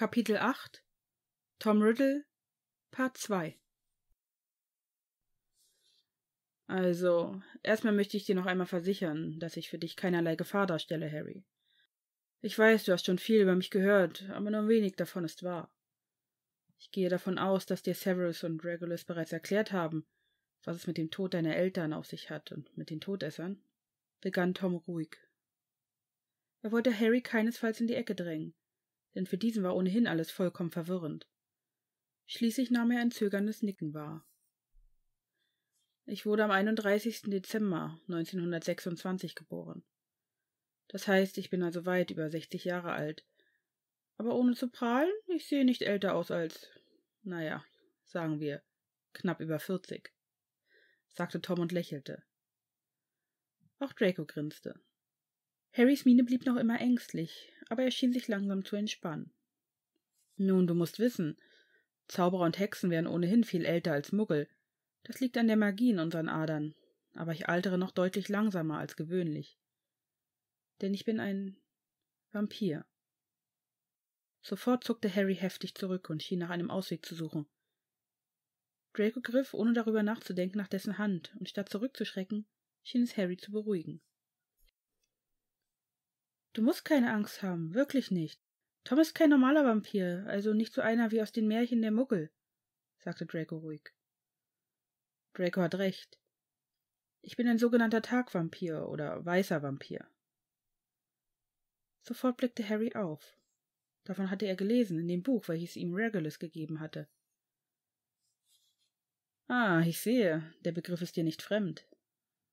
Kapitel 8 Tom Riddle Part 2 Also, erstmal möchte ich dir noch einmal versichern, dass ich für dich keinerlei Gefahr darstelle, Harry. Ich weiß, du hast schon viel über mich gehört, aber nur wenig davon ist wahr. Ich gehe davon aus, dass dir Severus und Regulus bereits erklärt haben, was es mit dem Tod deiner Eltern auf sich hat und mit den Todessern, begann Tom ruhig. Er wollte Harry keinesfalls in die Ecke drängen, denn für diesen war ohnehin alles vollkommen verwirrend. Schließlich nahm er ein zögerndes Nicken wahr. Ich wurde am 31. Dezember 1926 geboren. Das heißt, ich bin also weit über 60 Jahre alt. Aber ohne zu prahlen, ich sehe nicht älter aus als, naja, sagen wir, knapp über 40, sagte Tom und lächelte. Auch Draco grinste. Harrys Miene blieb noch immer ängstlich, aber er schien sich langsam zu entspannen. Nun, du musst wissen, Zauberer und Hexen wären ohnehin viel älter als Muggel. Das liegt an der Magie in unseren Adern, aber ich altere noch deutlich langsamer als gewöhnlich. Denn ich bin ein Vampir. Sofort zuckte Harry heftig zurück und schien nach einem Ausweg zu suchen. Draco griff, ohne darüber nachzudenken, nach dessen Hand, und statt zurückzuschrecken, schien es Harry zu beruhigen. Du musst keine Angst haben, wirklich nicht. Tom ist kein normaler Vampir, also nicht so einer wie aus den Märchen der Muggel, sagte Draco ruhig. Draco hat recht. Ich bin ein sogenannter Tagvampir oder weißer Vampir. Sofort blickte Harry auf. Davon hatte er gelesen in dem Buch, welches ihm Regulus gegeben hatte. Ah, ich sehe, der Begriff ist dir nicht fremd.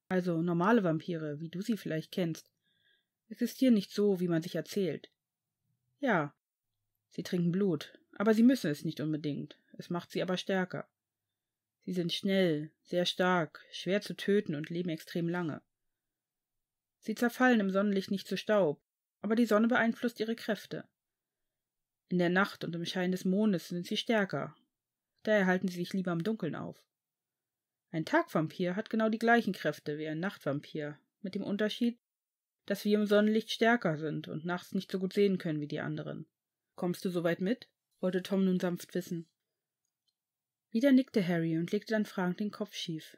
Also normale Vampire, wie du sie vielleicht kennst, existieren nicht so, wie man sich erzählt. Ja, sie trinken Blut, aber sie müssen es nicht unbedingt. Es macht sie aber stärker. Sie sind schnell, sehr stark, schwer zu töten und leben extrem lange. Sie zerfallen im Sonnenlicht nicht zu Staub, aber die Sonne beeinflusst ihre Kräfte. In der Nacht und im Schein des Mondes sind sie stärker. Daher halten sie sich lieber im Dunkeln auf. Ein Tagvampir hat genau die gleichen Kräfte wie ein Nachtvampir, mit dem Unterschied, dass wir im Sonnenlicht stärker sind und nachts nicht so gut sehen können wie die anderen. Kommst du soweit mit? wollte Tom nun sanft wissen. Wieder nickte Harry und legte dann fragend den Kopf schief.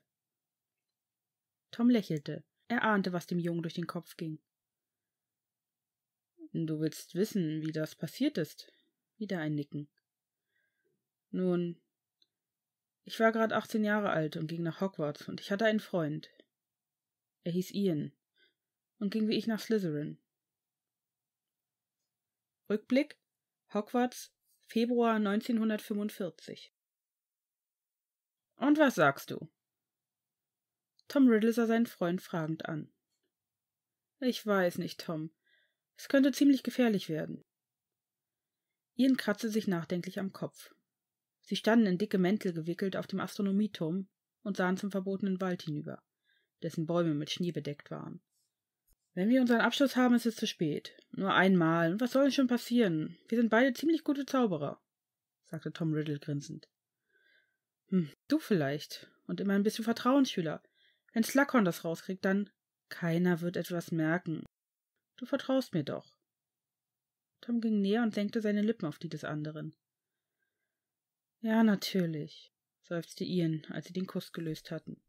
Tom lächelte. Er ahnte, was dem Jungen durch den Kopf ging. Du willst wissen, wie das passiert ist? Wieder ein Nicken. Nun, ich war gerade 18 Jahre alt und ging nach Hogwarts und ich hatte einen Freund. Er hieß Ian und ging wie ich nach Slytherin. Rückblick Hogwarts Februar 1945. Und was sagst du? Tom Riddle sah seinen Freund fragend an. Ich weiß nicht, Tom. Es könnte ziemlich gefährlich werden. Ian kratzte sich nachdenklich am Kopf. Sie standen in dicke Mäntel gewickelt auf dem Astronomieturm und sahen zum verbotenen Wald hinüber, dessen Bäume mit Schnee bedeckt waren. Wenn wir unseren Abschluss haben, ist es zu spät. Nur einmal. Und was soll denn schon passieren? Wir sind beide ziemlich gute Zauberer, sagte Tom Riddle grinsend. Hm, du vielleicht. Und immer ein bisschen Vertrauensschüler. Wenn Slughorn das rauskriegt, dann keiner wird etwas merken. Du vertraust mir doch. Tom ging näher und senkte seine Lippen auf die des anderen. Ja, natürlich, seufzte Ian, als sie den Kuss gelöst hatten.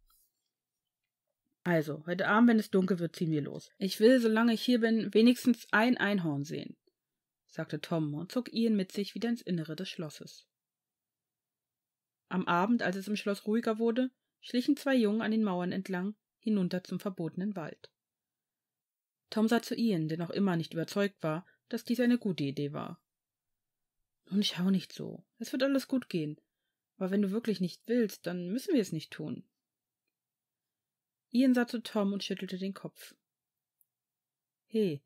Also, heute Abend, wenn es dunkel wird, ziehen wir los. Ich will, solange ich hier bin, wenigstens ein Einhorn sehen, sagte Tom und zog Ian mit sich wieder ins Innere des Schlosses. Am Abend, als es im Schloss ruhiger wurde, schlichen zwei Jungen an den Mauern entlang, hinunter zum verbotenen Wald. Tom sah zu Ian, der noch immer nicht überzeugt war, dass dies eine gute Idee war. Nun schau nicht so. Es wird alles gut gehen. Aber wenn du wirklich nicht willst, dann müssen wir es nicht tun, Ian sah zu Tom und schüttelte den Kopf. He,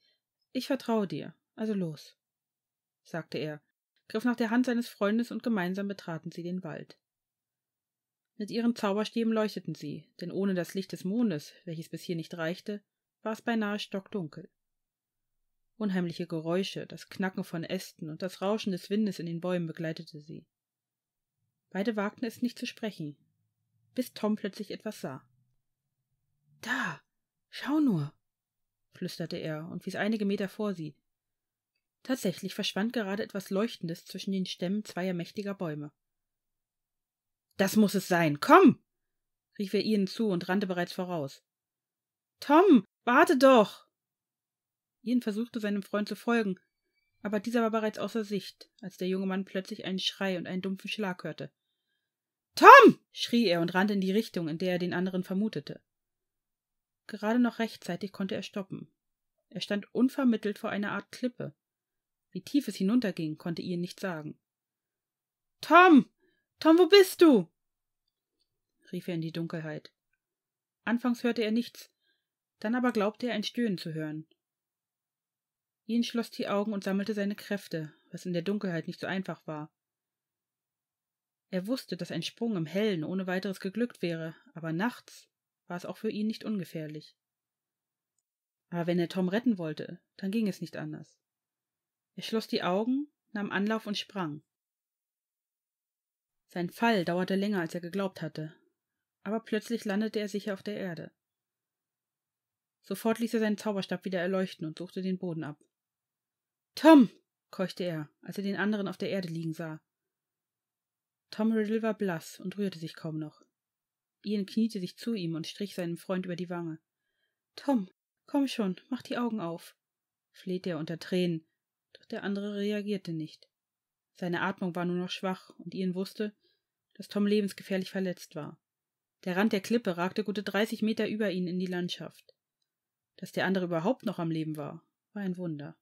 ich vertraue dir, also los, sagte er, griff nach der Hand seines Freundes und gemeinsam betraten sie den Wald. Mit ihren Zauberstäben leuchteten sie, denn ohne das Licht des Mondes, welches bis hier nicht reichte, war es beinahe stockdunkel. Unheimliche Geräusche, das Knacken von Ästen und das Rauschen des Windes in den Bäumen begleitete sie. Beide wagten es nicht zu sprechen, bis Tom plötzlich etwas sah. Da, schau nur, flüsterte er und wies einige Meter vor sie. Tatsächlich verschwand gerade etwas Leuchtendes zwischen den Stämmen zweier mächtiger Bäume. Das muss es sein. Komm! rief er ihnen zu und rannte bereits voraus. Tom, warte doch! Ian versuchte seinem Freund zu folgen, aber dieser war bereits außer Sicht, als der junge Mann plötzlich einen Schrei und einen dumpfen Schlag hörte. Tom! schrie er und rannte in die Richtung, in der er den anderen vermutete. Gerade noch rechtzeitig konnte er stoppen. Er stand unvermittelt vor einer Art Klippe. Wie tief es hinunterging, konnte Ian nicht sagen. Tom. Tom, wo bist du? rief er in die Dunkelheit. Anfangs hörte er nichts, dann aber glaubte er ein Stöhnen zu hören. Ian schloss die Augen und sammelte seine Kräfte, was in der Dunkelheit nicht so einfach war. Er wusste, dass ein Sprung im Hellen ohne weiteres geglückt wäre, aber nachts war es auch für ihn nicht ungefährlich. Aber wenn er Tom retten wollte, dann ging es nicht anders. Er schloss die Augen, nahm Anlauf und sprang. Sein Fall dauerte länger, als er geglaubt hatte, aber plötzlich landete er sicher auf der Erde. Sofort ließ er seinen Zauberstab wieder erleuchten und suchte den Boden ab. Tom! keuchte er, als er den anderen auf der Erde liegen sah. Tom Riddle war blass und rührte sich kaum noch. Ian kniete sich zu ihm und strich seinem Freund über die Wange. Tom, komm schon, mach die Augen auf, flehte er unter Tränen, doch der andere reagierte nicht. Seine Atmung war nur noch schwach, und Ian wusste, dass Tom lebensgefährlich verletzt war. Der Rand der Klippe ragte gute dreißig Meter über ihn in die Landschaft. Dass der andere überhaupt noch am Leben war, war ein Wunder.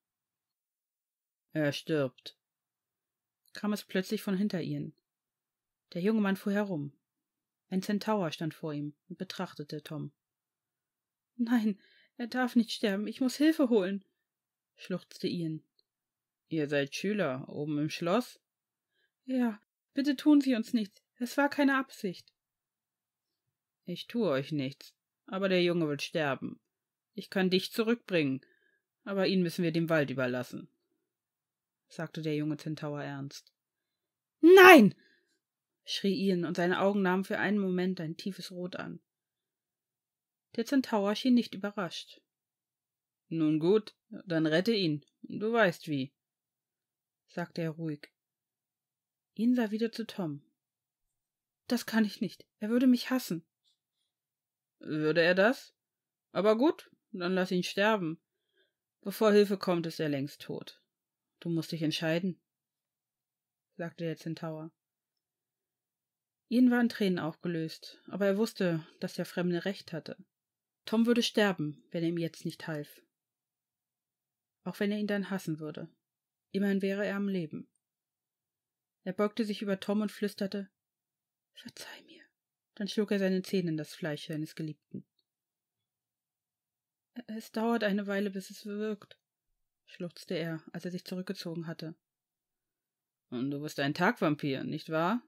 Er stirbt, kam es plötzlich von hinter ihnen. Der junge Mann fuhr herum. Ein Zentaur stand vor ihm und betrachtete Tom. Nein, er darf nicht sterben, ich muß Hilfe holen, schluchzte Ian. Ihr seid Schüler oben im Schloss? Ja, bitte tun Sie uns nichts, es war keine Absicht. Ich tue euch nichts, aber der Junge wird sterben. Ich kann dich zurückbringen, aber ihn müssen wir dem Wald überlassen, sagte der junge Zentaur ernst. Nein, schrie ihn, und seine Augen nahmen für einen Moment ein tiefes Rot an. Der Zentaur schien nicht überrascht. Nun gut, dann rette ihn, du weißt wie, sagte er ruhig. Ihn sah wieder zu Tom. Das kann ich nicht, er würde mich hassen. Würde er das? Aber gut, dann lass ihn sterben. Bevor Hilfe kommt, ist er längst tot. Du musst dich entscheiden, sagte der Zentaur. Ihn waren Tränen aufgelöst, aber er wusste, dass der Fremde recht hatte. Tom würde sterben, wenn er ihm jetzt nicht half. Auch wenn er ihn dann hassen würde. Immerhin wäre er am Leben. Er beugte sich über Tom und flüsterte Verzeih mir. Dann schlug er seine Zähne in das Fleisch seines Geliebten. Es dauert eine Weile, bis es wirkt, schluchzte er, als er sich zurückgezogen hatte. Und du bist ein Tagvampir, nicht wahr?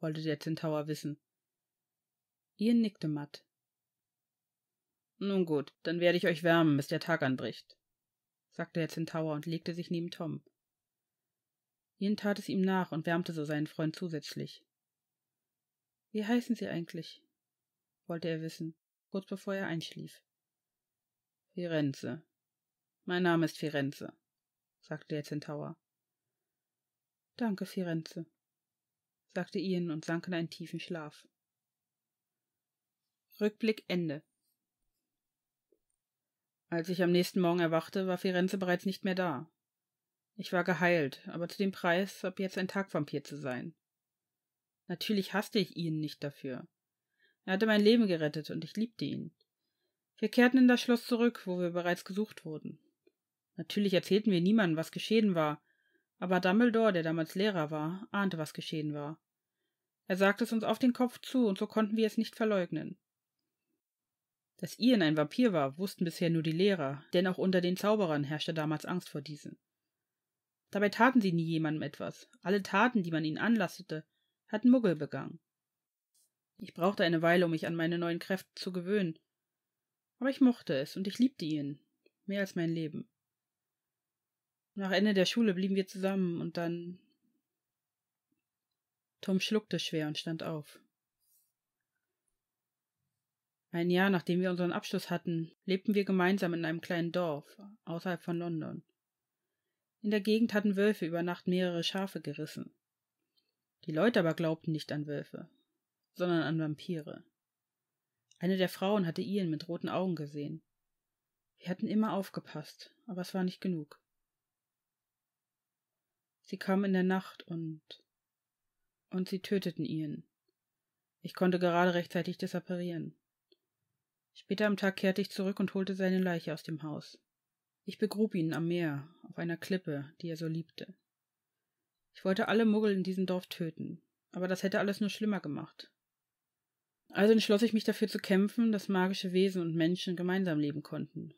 wollte der Zentaur wissen. Ian nickte matt. Nun gut, dann werde ich euch wärmen, bis der Tag anbricht, sagte der Zentaur und legte sich neben Tom. Ian tat es ihm nach und wärmte so seinen Freund zusätzlich. Wie heißen Sie eigentlich? wollte er wissen, kurz bevor er einschlief. Firenze. Mein Name ist Firenze, sagte der Zentaur. Danke, Firenze, sagte Ian und sank in einen tiefen Schlaf. Rückblick Ende. Als ich am nächsten Morgen erwachte, war Firenze bereits nicht mehr da. Ich war geheilt, aber zu dem Preis, ob jetzt ein Tagvampir zu sein. Natürlich hasste ich ihn nicht dafür. Er hatte mein Leben gerettet und ich liebte ihn. Wir kehrten in das Schloss zurück, wo wir bereits gesucht wurden. Natürlich erzählten wir niemandem, was geschehen war, aber Dumbledore, der damals Lehrer war, ahnte, was geschehen war. Er sagte es uns auf den Kopf zu, und so konnten wir es nicht verleugnen. Dass Ian ein Vampir war, wussten bisher nur die Lehrer, denn auch unter den Zauberern herrschte damals Angst vor diesen. Dabei taten sie nie jemandem etwas. Alle Taten, die man ihnen anlastete, hatten Muggel begangen. Ich brauchte eine Weile, um mich an meine neuen Kräfte zu gewöhnen. Aber ich mochte es und ich liebte ihn. Mehr als mein Leben. Nach Ende der Schule blieben wir zusammen und dann. Tom schluckte schwer und stand auf. Ein Jahr nachdem wir unseren Abschluss hatten, lebten wir gemeinsam in einem kleinen Dorf außerhalb von London. In der Gegend hatten Wölfe über Nacht mehrere Schafe gerissen. Die Leute aber glaubten nicht an Wölfe, sondern an Vampire. Eine der Frauen hatte Ian mit roten Augen gesehen. Wir hatten immer aufgepasst, aber es war nicht genug. Sie kamen in der Nacht und. und sie töteten ihn. Ich konnte gerade rechtzeitig desapparieren. Später am Tag kehrte ich zurück und holte seine Leiche aus dem Haus. Ich begrub ihn am Meer, auf einer Klippe, die er so liebte. Ich wollte alle Muggel in diesem Dorf töten, aber das hätte alles nur schlimmer gemacht. Also entschloss ich mich dafür zu kämpfen, dass magische Wesen und Menschen gemeinsam leben konnten.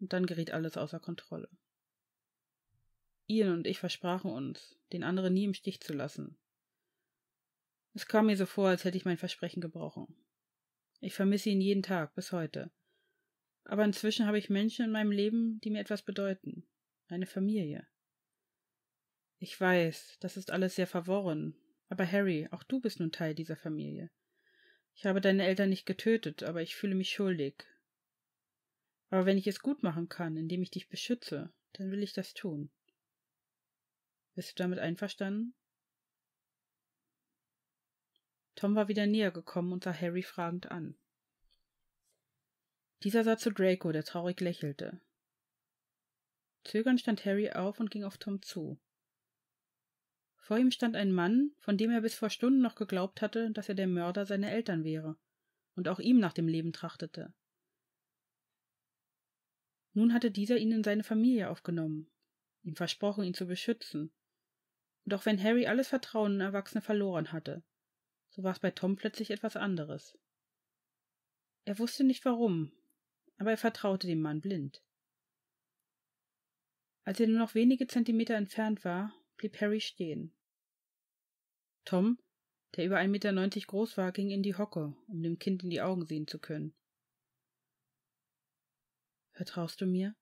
Und dann geriet alles außer Kontrolle. Ian und ich versprachen uns, den anderen nie im Stich zu lassen. Es kam mir so vor, als hätte ich mein Versprechen gebrochen. Ich vermisse ihn jeden Tag bis heute. Aber inzwischen habe ich Menschen in meinem Leben, die mir etwas bedeuten. Eine Familie. Ich weiß, das ist alles sehr verworren. Aber Harry, auch du bist nun Teil dieser Familie. Ich habe deine Eltern nicht getötet, aber ich fühle mich schuldig. Aber wenn ich es gut machen kann, indem ich dich beschütze, dann will ich das tun. Bist du damit einverstanden? Tom war wieder näher gekommen und sah Harry fragend an. Dieser sah zu Draco, der traurig lächelte. Zögernd stand Harry auf und ging auf Tom zu. Vor ihm stand ein Mann, von dem er bis vor Stunden noch geglaubt hatte, dass er der Mörder seiner Eltern wäre und auch ihm nach dem Leben trachtete. Nun hatte dieser ihn in seine Familie aufgenommen, ihm versprochen, ihn zu beschützen doch wenn Harry alles Vertrauen in Erwachsene verloren hatte, so war es bei Tom plötzlich etwas anderes. Er wusste nicht warum, aber er vertraute dem Mann blind. Als er nur noch wenige Zentimeter entfernt war, blieb Harry stehen. Tom, der über 1,90 Meter groß war, ging in die Hocke, um dem Kind in die Augen sehen zu können. Vertraust du mir?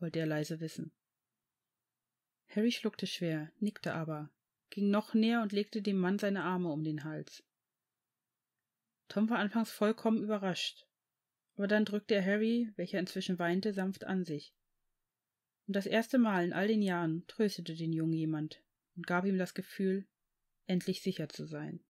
wollte er leise wissen. Harry schluckte schwer, nickte aber, ging noch näher und legte dem Mann seine Arme um den Hals. Tom war anfangs vollkommen überrascht, aber dann drückte er Harry, welcher inzwischen weinte, sanft an sich. Und das erste Mal in all den Jahren tröstete den Jungen jemand und gab ihm das Gefühl, endlich sicher zu sein.